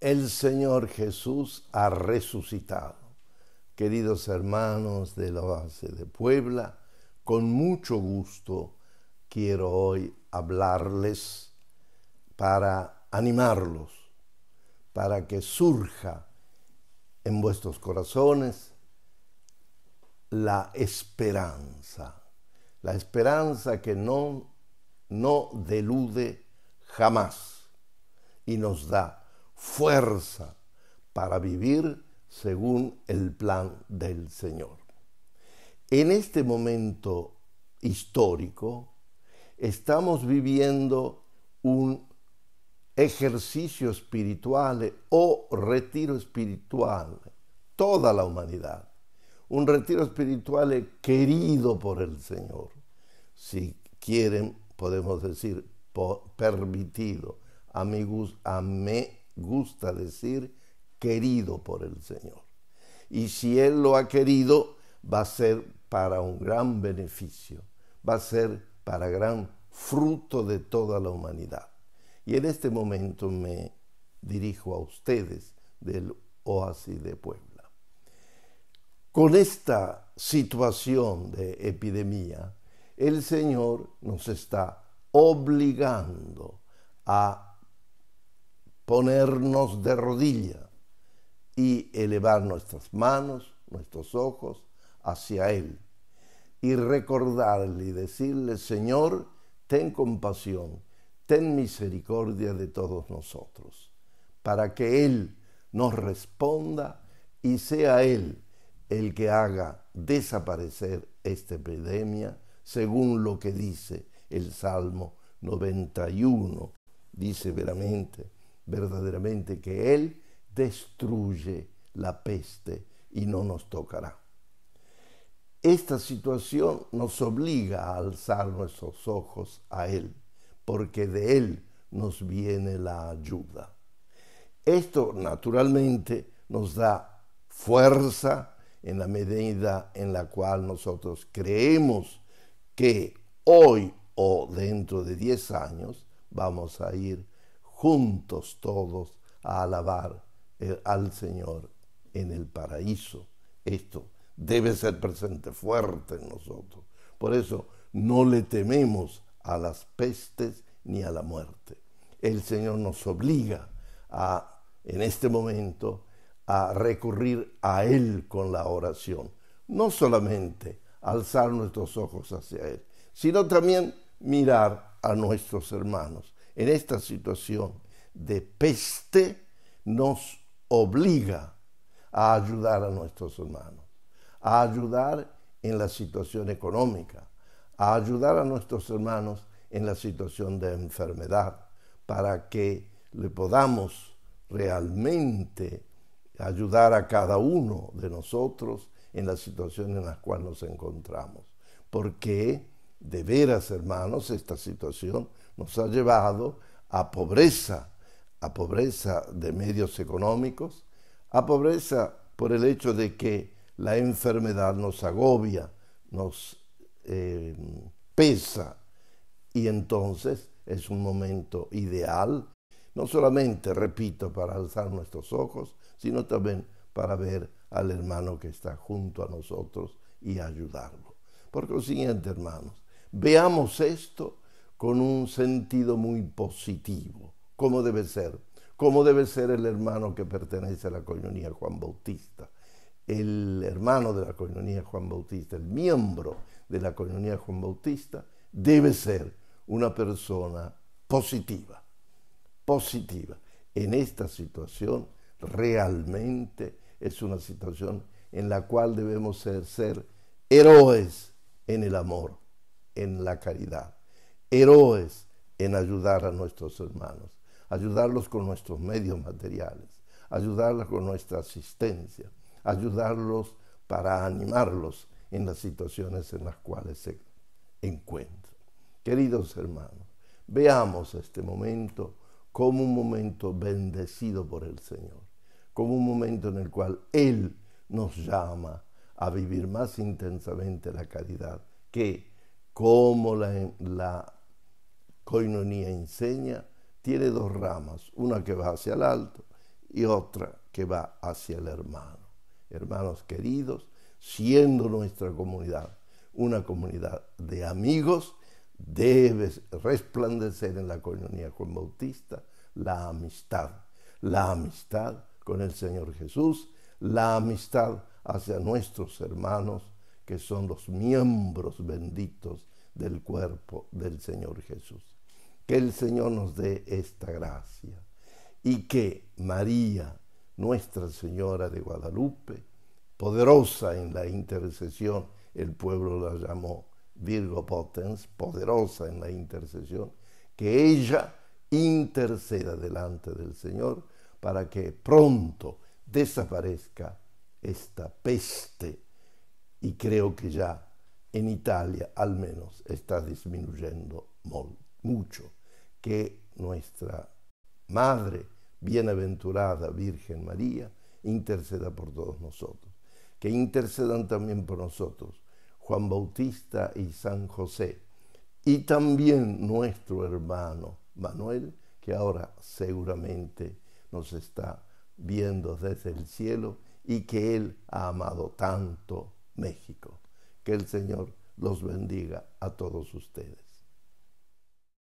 El Señor Jesús ha resucitado. Queridos hermanos de la base de Puebla, con mucho gusto quiero hoy hablarles para animarlos, para que surja en vuestros corazones la esperanza, la esperanza que no, no delude jamás y nos da fuerza para vivir según el plan del Señor. En este momento histórico estamos viviendo un ejercicio espiritual o retiro espiritual, toda la humanidad, un retiro espiritual querido por el Señor. Si quieren, podemos decir permitido, amigos, amén gusta decir querido por el Señor. Y si Él lo ha querido, va a ser para un gran beneficio, va a ser para gran fruto de toda la humanidad. Y en este momento me dirijo a ustedes del oasis de Puebla. Con esta situación de epidemia, el Señor nos está obligando a ponernos de rodilla y elevar nuestras manos, nuestros ojos hacia Él y recordarle y decirle, Señor, ten compasión, ten misericordia de todos nosotros, para que Él nos responda y sea Él el que haga desaparecer esta epidemia, según lo que dice el Salmo 91. Dice veramente, verdaderamente que Él destruye la peste y no nos tocará. Esta situación nos obliga a alzar nuestros ojos a Él, porque de Él nos viene la ayuda. Esto naturalmente nos da fuerza en la medida en la cual nosotros creemos que hoy o dentro de 10 años vamos a ir juntos todos a alabar eh, al Señor en el paraíso. Esto debe ser presente fuerte en nosotros. Por eso no le tememos a las pestes ni a la muerte. El Señor nos obliga a, en este momento, a recurrir a Él con la oración. No solamente alzar nuestros ojos hacia Él, sino también mirar a nuestros hermanos, en esta situación de peste nos obliga a ayudar a nuestros hermanos, a ayudar en la situación económica, a ayudar a nuestros hermanos en la situación de enfermedad, para que le podamos realmente ayudar a cada uno de nosotros en la situación en la cual nos encontramos. Porque de veras, hermanos, esta situación nos ha llevado a pobreza, a pobreza de medios económicos, a pobreza por el hecho de que la enfermedad nos agobia, nos eh, pesa y entonces es un momento ideal, no solamente, repito, para alzar nuestros ojos, sino también para ver al hermano que está junto a nosotros y ayudarlo. Por consiguiente, hermanos, Veamos esto con un sentido muy positivo, ¿Cómo debe ser, ¿Cómo debe ser el hermano que pertenece a la comunidad Juan Bautista, el hermano de la colonia Juan Bautista, el miembro de la Coñonía Juan Bautista, debe ser una persona positiva, positiva. En esta situación realmente es una situación en la cual debemos ser héroes en el amor en la caridad, héroes en ayudar a nuestros hermanos, ayudarlos con nuestros medios materiales, ayudarlos con nuestra asistencia, ayudarlos para animarlos en las situaciones en las cuales se encuentran. Queridos hermanos, veamos este momento como un momento bendecido por el Señor, como un momento en el cual Él nos llama a vivir más intensamente la caridad que como la, la coinonía enseña, tiene dos ramas, una que va hacia el alto y otra que va hacia el hermano. Hermanos queridos, siendo nuestra comunidad una comunidad de amigos, debe resplandecer en la coinonía con Bautista la amistad, la amistad con el Señor Jesús, la amistad hacia nuestros hermanos que son los miembros benditos del cuerpo del Señor Jesús. Que el Señor nos dé esta gracia y que María, nuestra Señora de Guadalupe, poderosa en la intercesión, el pueblo la llamó Virgo Potens, poderosa en la intercesión, que ella interceda delante del Señor para que pronto desaparezca esta peste y creo que ya en Italia al menos está disminuyendo mucho, que nuestra madre, bienaventurada Virgen María, interceda por todos nosotros. Que intercedan también por nosotros Juan Bautista y San José, y también nuestro hermano Manuel, que ahora seguramente nos está viendo desde el cielo y que él ha amado tanto México. Que el Señor los bendiga a todos ustedes.